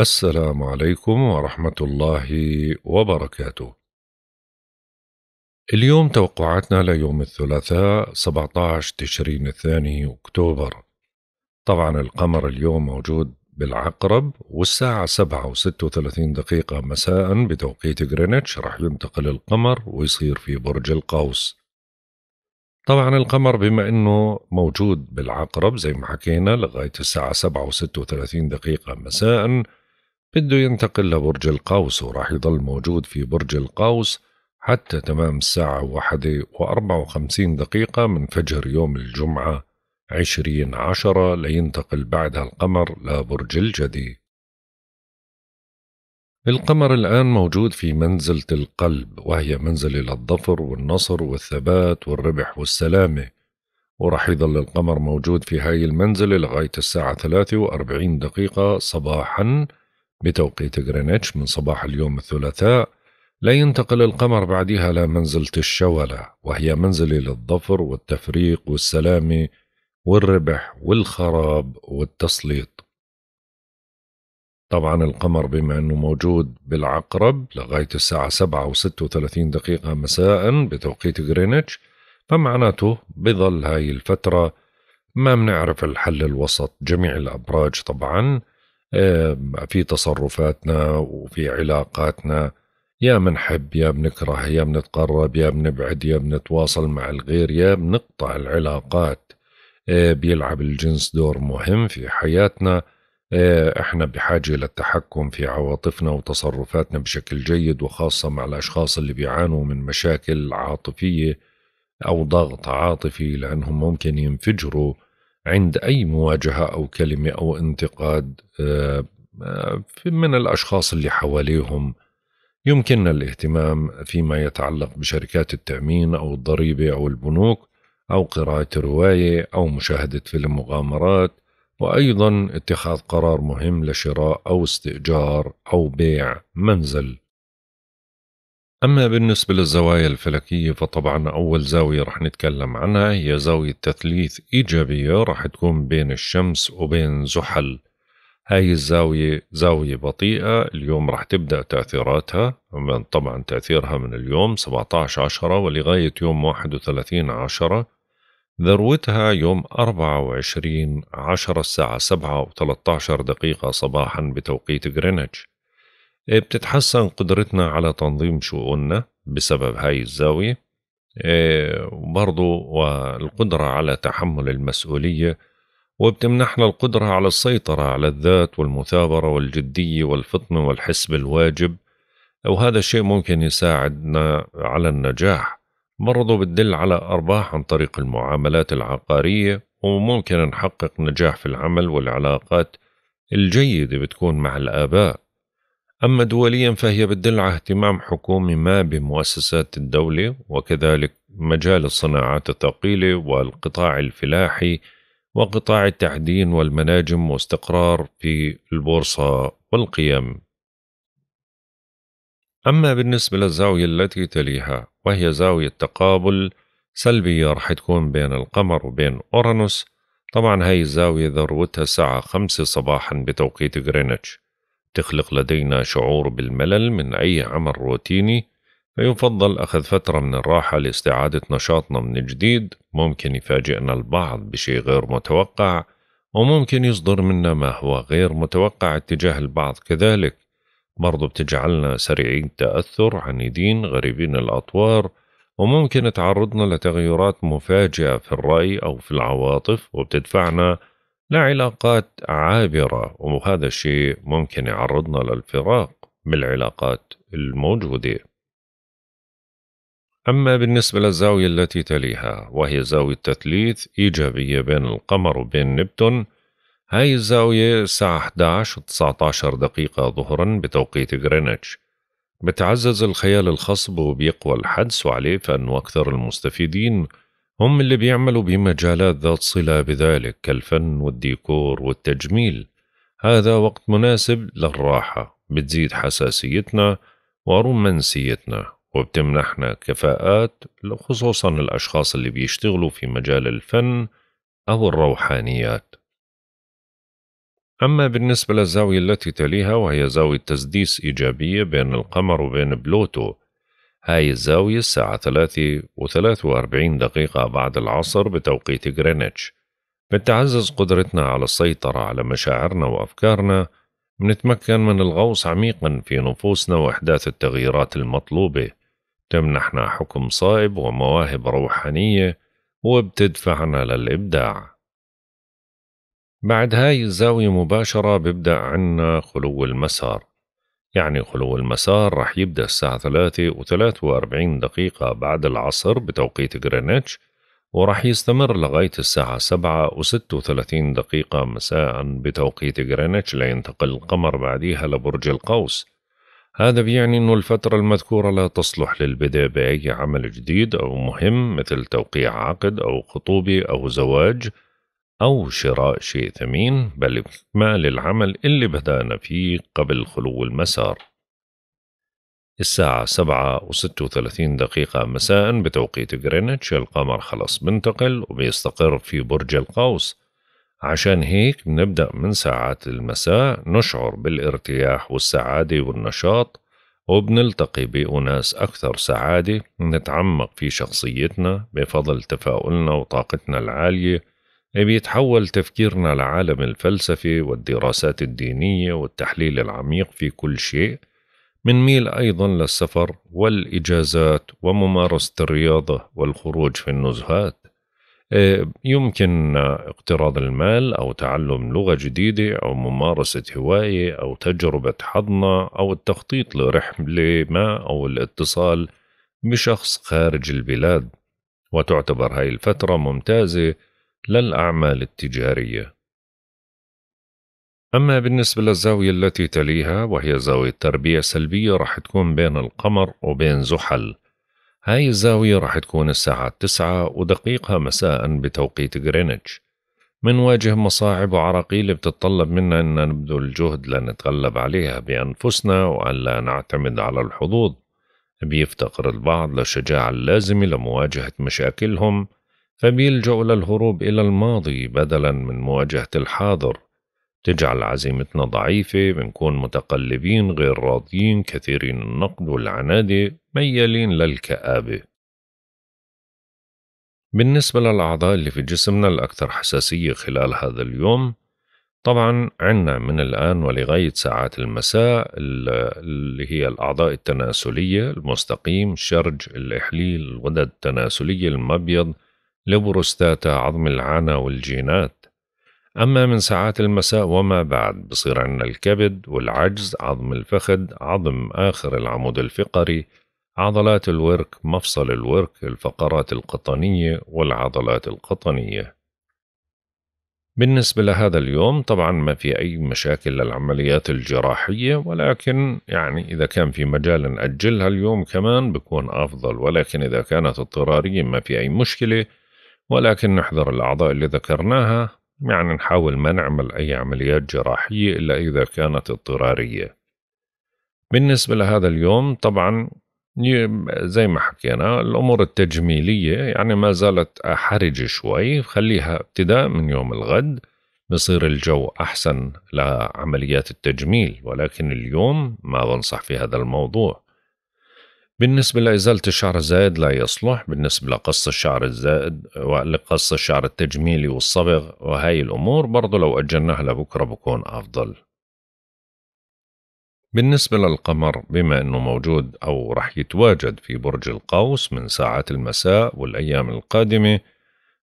السلام عليكم ورحمة الله وبركاته. اليوم توقعاتنا ليوم الثلاثاء 17 تشرين الثاني أكتوبر. طبعا القمر اليوم موجود بالعقرب والساعة 7 و 36 دقيقة مساء بتوقيت غرينتش راح ينتقل القمر ويصير في برج القوس. طبعا القمر بما انه موجود بالعقرب زي ما حكينا لغاية الساعة 7 و 36 دقيقة مساء بده ينتقل لبرج القوس وراح يضل موجود في برج القوس حتى تمام الساعة واحدة وأربعة وخمسين دقيقة من فجر يوم الجمعة عشرين عشرة لينتقل بعدها القمر لبرج الجدي القمر الآن موجود في منزلة القلب وهي منزلة للظفر والنصر والثبات والربح والسلامة ورح يظل القمر موجود في هاي المنزلة لغاية الساعة ثلاثة وأربعين دقيقة صباحاً بتوقيت غرينتش من صباح اليوم الثلاثاء لا ينتقل القمر بعدها لمنزلة الشولة وهي منزلة للظفر والتفريق والسلامة والربح والخراب والتسليط طبعا القمر بما أنه موجود بالعقرب لغاية الساعة سبعة وستة وثلاثين دقيقة مساء بتوقيت غرينتش فمعناته بظل هاي الفترة ما بنعرف الحل الوسط جميع الأبراج طبعاً في تصرفاتنا وفي علاقاتنا يا بنحب يا بنكره يا بنتقرب يا بنبعد يا بنتواصل مع الغير يا بنقطع العلاقات آه، بيلعب الجنس دور مهم في حياتنا آه، احنا بحاجة للتحكم في عواطفنا وتصرفاتنا بشكل جيد وخاصة مع الأشخاص اللي بيعانوا من مشاكل عاطفية أو ضغط عاطفي لأنهم ممكن ينفجروا عند أي مواجهة أو كلمة أو انتقاد آه، آه، من الأشخاص اللي حواليهم يمكننا الاهتمام فيما يتعلق بشركات التأمين أو الضريبة أو البنوك أو قراءة رواية أو مشاهدة فيلم مغامرات وأيضا اتخاذ قرار مهم لشراء أو استئجار أو بيع منزل أما بالنسبة للزوايا الفلكية فطبعا أول زاوية رح نتكلم عنها هي زاوية تثليث إيجابية رح تكون بين الشمس وبين زحل هاي الزاوية زاوية بطيئة اليوم رح تبدأ تأثيراتها طبعا تأثيرها من اليوم 17 عشرة ولغاية يوم 31 عشرة ذروتها يوم 24 عشرة الساعة 7 و13 دقيقة صباحا بتوقيت غرينتش إيه، بتتحسن قدرتنا على تنظيم شؤوننا بسبب هاي الزاوية إيه، وبرضو والقدرة على تحمل المسؤولية وبتمنحنا القدرة على السيطرة على الذات والمثابرة والجدية والفطنة والحس بالواجب وهذا الشيء ممكن يساعدنا على النجاح برضو بتدل على أرباح عن طريق المعاملات العقارية وممكن نحقق نجاح في العمل والعلاقات الجيدة بتكون مع الآباء أما دوليا فهي بتدل على اهتمام حكومي ما بمؤسسات الدولة وكذلك مجال الصناعات الثقيلة والقطاع الفلاحي وقطاع التعدين والمناجم واستقرار في البورصة والقيم. أما بالنسبة للزاوية التي تليها وهي زاوية تقابل سلبية رح تكون بين القمر وبين أورانوس طبعا هاي الزاوية ذروتها الساعة خمسة صباحا بتوقيت غرينتش تخلق لدينا شعور بالملل من أي عمل روتيني فيفضل أخذ فترة من الراحة لاستعادة نشاطنا من جديد ممكن يفاجئنا البعض بشيء غير متوقع وممكن يصدر منا ما هو غير متوقع اتجاه البعض كذلك برضو بتجعلنا سريعين تأثر عنيدين غريبين الأطوار وممكن تعرضنا لتغيرات مفاجئة في الرأي أو في العواطف وبتدفعنا لعلاقات عابرة وهذا الشيء ممكن يعرضنا للفراق بالعلاقات الموجودة أما بالنسبة للزاوية التي تليها وهي زاوية تثليث إيجابية بين القمر وبين نبتون هاي الزاوية الساعة 11 19 دقيقة ظهرا بتوقيت غرينتش بتعزز الخيال الخصب وبيقوى الحدس وعليه فإنه أكثر المستفيدين هم اللي بيعملوا بمجالات ذات صلة بذلك كالفن والديكور والتجميل هذا وقت مناسب للراحة بتزيد حساسيتنا ورومانسيتنا وبتمنحنا كفاءات خصوصا الأشخاص اللي بيشتغلوا في مجال الفن أو الروحانيات أما بالنسبة للزاوية التي تليها وهي زاوية تسديس إيجابية بين القمر وبين بلوتو هاي الزاوية الساعة ثلاثة وثلاث وأربعين دقيقة بعد العصر بتوقيت غرينتش بتعزز قدرتنا على السيطرة على مشاعرنا وأفكارنا بنتمكن من الغوص عميقا في نفوسنا وإحداث التغييرات المطلوبة تمنحنا حكم صائب ومواهب روحانية وبتدفعنا للإبداع بعد هاي الزاوية مباشرة بيبدأ عنا خلو المسار يعني خلو المسار رح يبدأ الساعة ثلاثة وثلاث وأربعين دقيقة بعد العصر بتوقيت غرينتش ورح يستمر لغاية الساعة سبعة وستة وثلاثين دقيقة مساء بتوقيت غرينتش لينتقل القمر بعديها لبرج القوس هذا بيعني أنه الفترة المذكورة لا تصلح للبدء بأي عمل جديد أو مهم مثل توقيع عقد أو خطوبة أو زواج أو شراء شيء ثمين بل إكمال العمل اللي بدأنا فيه قبل خلو المسار الساعة سبعة وستة وثلاثين دقيقة مساء بتوقيت غرينتش القمر خلاص بنتقل وبيستقر في برج القوس عشان هيك بنبدأ من ساعات المساء نشعر بالارتياح والسعادة والنشاط وبنلتقي بأناس أكثر سعادة نتعمق في شخصيتنا بفضل تفاؤلنا وطاقتنا العالية إيه بيتحول تفكيرنا لعالم الفلسفة والدراسات الدينية والتحليل العميق في كل شيء ميل أيضا للسفر والإجازات وممارسة الرياضة والخروج في النزهات إيه يمكن اقتراض المال أو تعلم لغة جديدة أو ممارسة هواية أو تجربة حضنة أو التخطيط لرحلة ما أو الاتصال بشخص خارج البلاد وتعتبر هاي الفترة ممتازة لا الأعمال التجارية. أما بالنسبة للزاوية التي تليها وهي زاوية تربية سلبية راح تكون بين القمر وبين زحل هاي الزاوية راح تكون الساعة التسعة ودقيقة مساء بتوقيت غرينتش منواجه مصاعب وعراقيل بتتطلب منا أن نبذل جهد لنتغلب عليها بأنفسنا وألا نعتمد على الحظوظ بيفتقر البعض للشجاعة اللازمة لمواجهة مشاكلهم فبيلجأوا للهروب إلى الماضي بدلا من مواجهة الحاضر تجعل عزيمتنا ضعيفة بنكون متقلبين غير راضيين كثيرين النقد والعنادة ميالين للكآبة بالنسبة للأعضاء اللي في جسمنا الأكثر حساسية خلال هذا اليوم طبعا عنا من الآن ولغاية ساعات المساء اللي هي الأعضاء التناسلية المستقيم الشرج الإحليل الغدد التناسلية المبيض البروستاتا عظم العانة والجينات أما من ساعات المساء وما بعد بصير عندنا الكبد والعجز عظم الفخذ عظم آخر العمود الفقري عضلات الورك مفصل الورك الفقرات القطنية والعضلات القطنية بالنسبة لهذا اليوم طبعا ما في أي مشاكل للعمليات الجراحية ولكن يعني إذا كان في مجال نأجلها اليوم كمان بكون أفضل ولكن إذا كانت اضطرارية ما في أي مشكلة ولكن نحذر الأعضاء اللي ذكرناها يعني نحاول ما نعمل أي عمليات جراحية إلا إذا كانت اضطرارية بالنسبة لهذا اليوم طبعا زي ما حكينا الأمور التجميلية يعني ما زالت حرجة شوي خليها ابتداء من يوم الغد بصير الجو أحسن لعمليات التجميل ولكن اليوم ما بنصح في هذا الموضوع بالنسبة لإزالة الشعر الزائد لا يصلح بالنسبة لقص الشعر الزائد ولقص الشعر التجميلي والصبغ وهاي الأمور برضو لو أجلناها لبكرة بكون أفضل بالنسبة للقمر بما أنه موجود أو رح يتواجد في برج القوس من ساعات المساء والأيام القادمة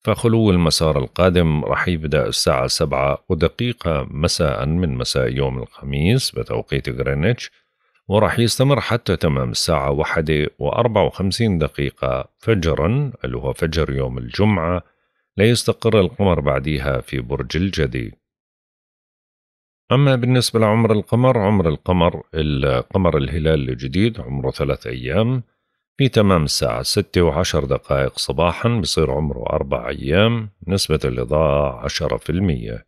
فخلو المسار القادم رح يبدأ الساعة سبعة ودقيقة مساء من مساء يوم الخميس بتوقيت غرينتش وراح يستمر حتى تمام الساعة واحدة وأربعة وخمسين دقيقة فجرا اللي هو فجر يوم الجمعة ليستقر القمر بعديها في برج الجدي أما بالنسبة لعمر القمر عمر القمر القمر الهلال الجديد عمره ثلاث أيام في تمام الساعة ستة وعشر دقائق صباحا بصير عمره أربع أيام نسبة الإضاءة عشرة في المية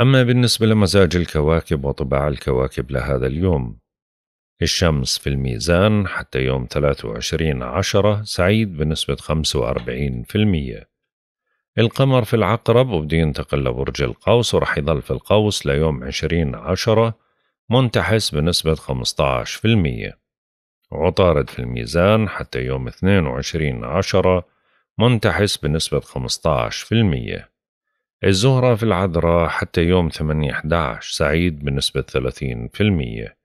أما بالنسبة لمزاج الكواكب وطباع الكواكب لهذا اليوم الشمس في الميزان حتى يوم 23 عشرة سعيد بنسبة 45% القمر في العقرب وبدي ينتقل لبرج القوس ورح يظل في القوس ليوم 20 عشرة منتحس بنسبة 15% عطارد في الميزان حتى يوم 22 عشرة منتحس بنسبة 15% الزهرة في العذراء حتى يوم 8/11 سعيد بنسبة 30%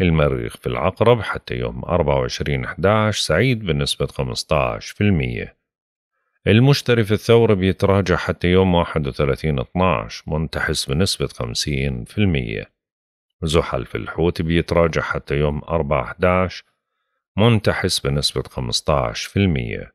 المريخ في العقرب حتى يوم 24/11 سعيد بنسبة 15% المشتري في الثور بيتراجع حتى يوم 31/12 منتحس بنسبة 50% زحل في الحوت بيتراجع حتى يوم 4/11 منتحس بنسبة 15%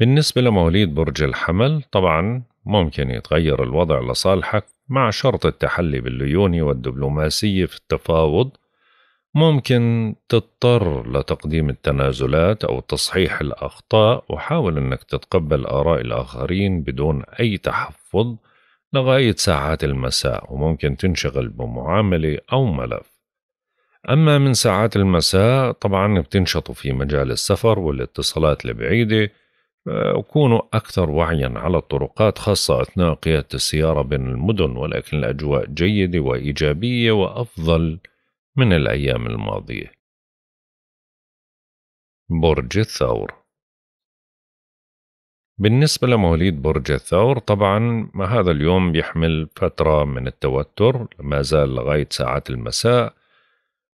بالنسبة لمواليد برج الحمل طبعا ممكن يتغير الوضع لصالحك مع شرط التحلي بالليونة والدبلوماسية في التفاوض ممكن تضطر لتقديم التنازلات أو تصحيح الأخطاء وحاول أنك تتقبل آراء الآخرين بدون أي تحفظ لغاية ساعات المساء وممكن تنشغل بمعاملة أو ملف أما من ساعات المساء طبعا بتنشطوا في مجال السفر والاتصالات البعيدة وكونوا أكثر وعيا على الطرقات خاصة أثناء قيادة السيارة بين المدن ولكن الأجواء جيدة وإيجابية وأفضل من الأيام الماضية برج الثور بالنسبة لمواليد برج الثور طبعا هذا اليوم بيحمل فترة من التوتر ما زال لغاية ساعات المساء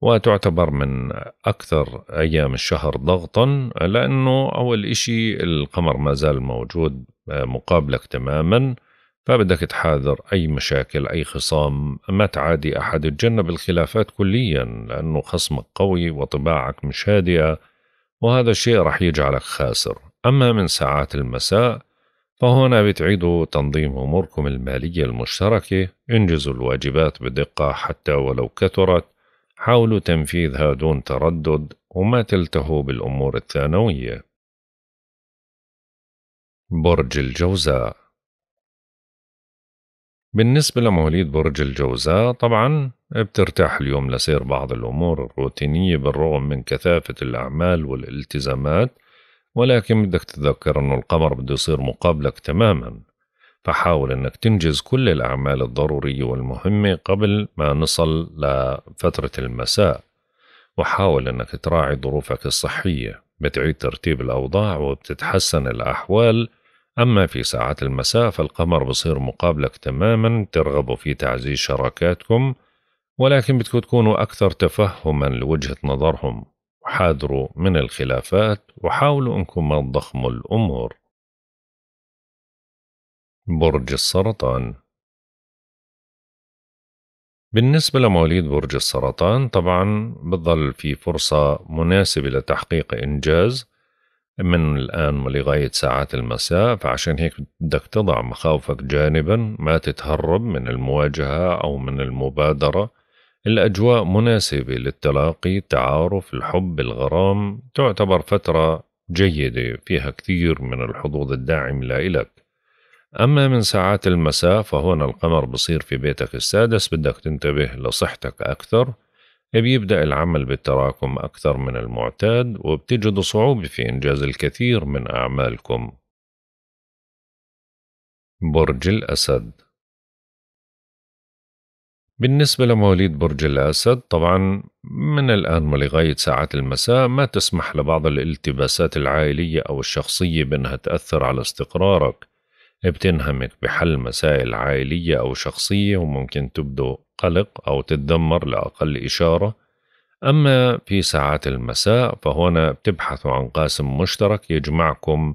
وتعتبر من أكثر أيام الشهر ضغطا لأنه أول إشي القمر ما زال موجود آه، مقابلك تماما فبدك تحاذر أي مشاكل أي خصام ما تعادي أحد تجنب الخلافات كليا لأنه خصمك قوي وطباعك مش هادئة وهذا الشيء رح يجعلك خاسر أما من ساعات المساء فهنا بتعيدوا تنظيم أموركم المالية المشتركة انجزوا الواجبات بدقة حتى ولو كثرت حاولوا تنفيذها دون تردد وما تلتهوا بالأمور الثانوية برج الجوزاء بالنسبة لمواليد برج الجوزاء طبعا بترتاح اليوم لسير بعض الأمور الروتينية بالرغم من كثافة الأعمال والالتزامات ولكن بدك تتذكر أنه القمر بده يصير مقابلك تماما فحاول أنك تنجز كل الأعمال الضرورية والمهمة قبل ما نصل لفترة المساء وحاول أنك تراعي ظروفك الصحية بتعيد ترتيب الأوضاع وبتتحسن الأحوال أما في ساعات المساء فالقمر بصير مقابلك تماما ترغب في تعزيز شراكاتكم ولكن بدكم تكونوا أكثر تفهما لوجهة نظرهم وحاذروا من الخلافات وحاولوا أنكم ما تضخموا الأمور برج السرطان بالنسبة لمواليد برج السرطان طبعا بظل في فرصة مناسبة لتحقيق إنجاز من الآن ولغاية ساعات المساء فعشان هيك بدك تضع مخاوفك جانبا ما تتهرب من المواجهة أو من المبادرة الأجواء مناسبة للتلاقي التعارف الحب الغرام تعتبر فترة جيدة فيها كثير من الحظوظ الداعم لإلك أما من ساعات المساء فهون القمر بصير في بيتك السادس بدك تنتبه لصحتك أكثر بيبدأ العمل بالتراكم أكثر من المعتاد وبتجدوا صعوبة في إنجاز الكثير من أعمالكم برج الأسد بالنسبة لمواليد برج الأسد طبعا من الآن ولغاية ساعات المساء ما تسمح لبعض الالتباسات العائلية أو الشخصية بأنها تأثر على استقرارك بتنهمك بحل مسائل عائلية أو شخصية وممكن تبدو قلق أو تتدمر لأقل إشارة أما في ساعات المساء فهنا بتبحثوا عن قاسم مشترك يجمعكم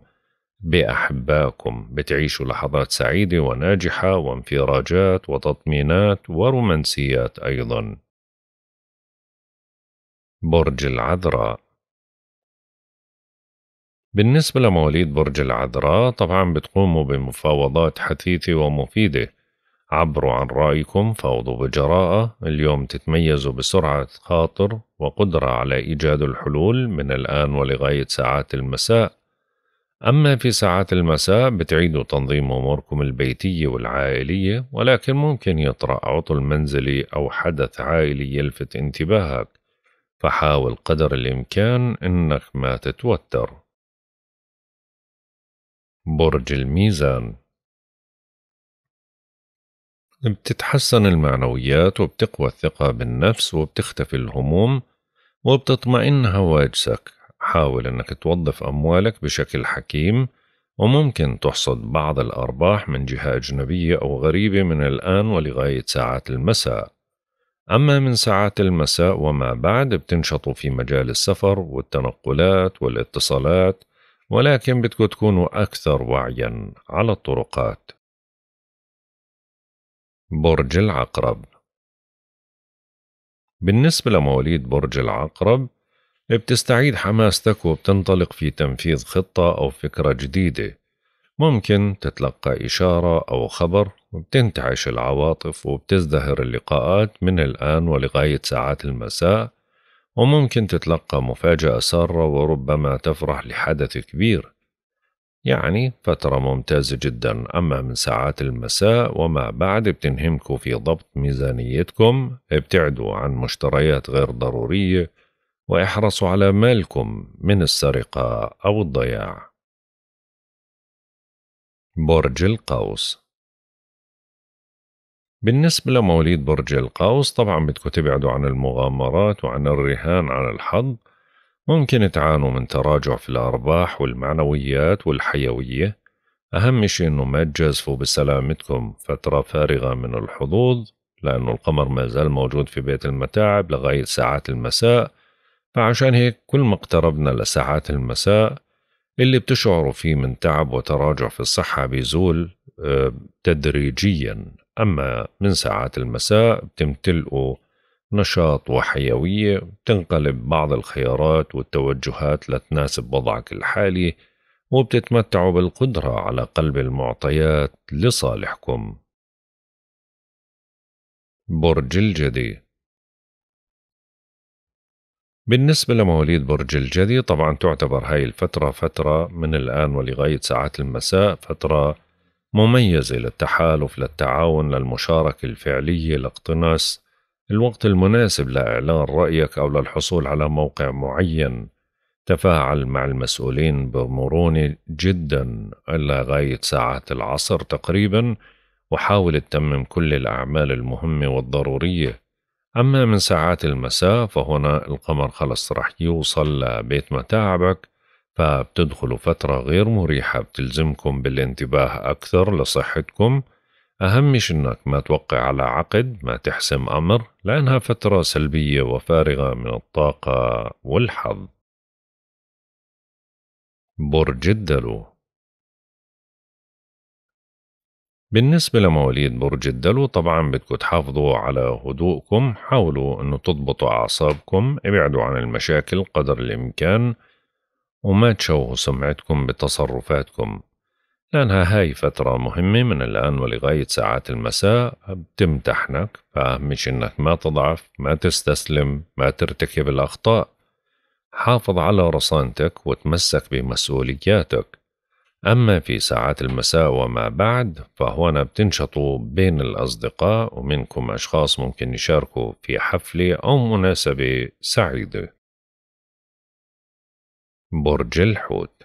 بأحبائكم بتعيشوا لحظات سعيدة وناجحة وانفراجات وتطمينات ورومانسيات أيضا برج العذراء بالنسبة لمواليد برج العذراء طبعا بتقوموا بمفاوضات حثيثة ومفيدة عبروا عن رأيكم فاوضوا بجراءة اليوم تتميزوا بسرعة خاطر وقدرة على إيجاد الحلول من الآن ولغاية ساعات المساء أما في ساعات المساء بتعيدوا تنظيم أموركم البيتية والعائلية ولكن ممكن يطرأ عطل منزلي أو حدث عائلي يلفت انتباهك فحاول قدر الإمكان إنك ما تتوتر برج الميزان بتتحسن المعنويات وبتقوى الثقة بالنفس وبتختفي الهموم وبتطمئن هواجسك حاول أنك توظف أموالك بشكل حكيم وممكن تحصد بعض الأرباح من جهة أجنبية أو غريبة من الآن ولغاية ساعات المساء أما من ساعات المساء وما بعد بتنشطوا في مجال السفر والتنقلات والاتصالات ولكن بدكم تكونوا أكثر وعيا على الطرقات برج العقرب بالنسبة لمواليد برج العقرب بتستعيد حماستك وبتنطلق في تنفيذ خطة أو فكرة جديدة ممكن تتلقى إشارة أو خبر وبتنتعش العواطف وبتزدهر اللقاءات من الآن ولغاية ساعات المساء وممكن تتلقى مفاجأة سارة وربما تفرح لحدث كبير يعني فترة ممتازة جدا أما من ساعات المساء وما بعد بتنهمكوا في ضبط ميزانيتكم ابتعدوا عن مشتريات غير ضرورية واحرصوا على مالكم من السرقة أو الضياع برج القوس بالنسبة لمواليد برج القوس طبعا بدكم تبعدوا عن المغامرات وعن الرهان على الحظ ممكن تعانوا من تراجع في الأرباح والمعنويات والحيوية أهم شيء أنه ما تجازفوا بسلامتكم فترة فارغة من الحظوظ لأن القمر ما زال موجود في بيت المتاعب لغاية ساعات المساء فعشان هيك كل ما اقتربنا لساعات المساء اللي بتشعروا فيه من تعب وتراجع في الصحة بيزول آه، تدريجيا أما من ساعات المساء بتمتلئوا نشاط وحيوية بتنقلب بعض الخيارات والتوجهات لتناسب وضعك الحالي وبتتمتعوا بالقدرة على قلب المعطيات لصالحكم برج الجدي بالنسبة لمواليد برج الجدي طبعا تعتبر هاي الفترة فترة من الآن ولغاية ساعات المساء فترة مميزة للتحالف للتعاون للمشاركة الفعلية لاقتناص الوقت المناسب لإعلان رأيك أو للحصول على موقع معين تفاعل مع المسؤولين بمرونة جدا إلى غاية ساعات العصر تقريبا وحاول تتمم كل الأعمال المهمة والضرورية أما من ساعات المساء فهنا القمر خلص رح يوصل لبيت متاعبك فبتدخلوا فترة غير مريحة بتلزمكم بالانتباه أكثر لصحتكم أهمش إنك ما توقع على عقد ما تحسم أمر لأنها فترة سلبية وفارغة من الطاقة والحظ برج الدلو بالنسبة لمواليد برج الدلو طبعا بدكم تحافظوا على هدوءكم حاولوا أن تضبطوا أعصابكم ابعدوا عن المشاكل قدر الإمكان وما تشوهوا سمعتكم بتصرفاتكم لأنها هاي فترة مهمة من الآن ولغاية ساعات المساء بتمتحنك فأهمش إنك ما تضعف ما تستسلم ما ترتكب الأخطاء حافظ على رصانتك وتمسك بمسؤولياتك أما في ساعات المساء وما بعد فهنا بتنشطوا بين الأصدقاء ومنكم أشخاص ممكن يشاركوا في حفلة أو مناسبة سعيدة برج الحوت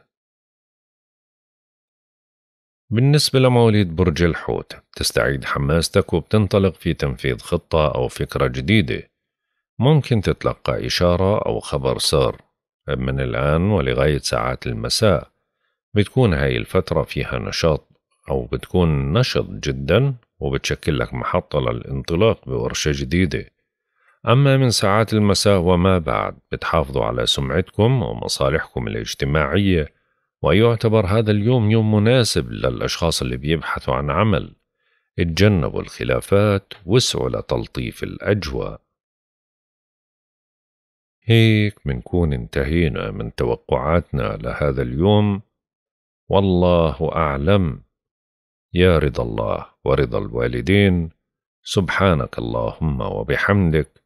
بالنسبة لمواليد برج الحوت بتستعيد حماستك وبتنطلق في تنفيذ خطة أو فكرة جديدة ممكن تتلقى إشارة أو خبر سار من الآن ولغاية ساعات المساء بتكون هاي الفترة فيها نشاط أو بتكون نشط جدا وبتشكل لك محطة للانطلاق بورشة جديدة أما من ساعات المساء وما بعد بتحافظوا على سمعتكم ومصالحكم الاجتماعية ويعتبر هذا اليوم يوم مناسب للأشخاص اللي بيبحثوا عن عمل اتجنبوا الخلافات وسعوا لتلطيف الأجواء هيك منكون انتهينا من توقعاتنا لهذا اليوم والله أعلم يا رضا الله ورضا الوالدين سبحانك اللهم وبحمدك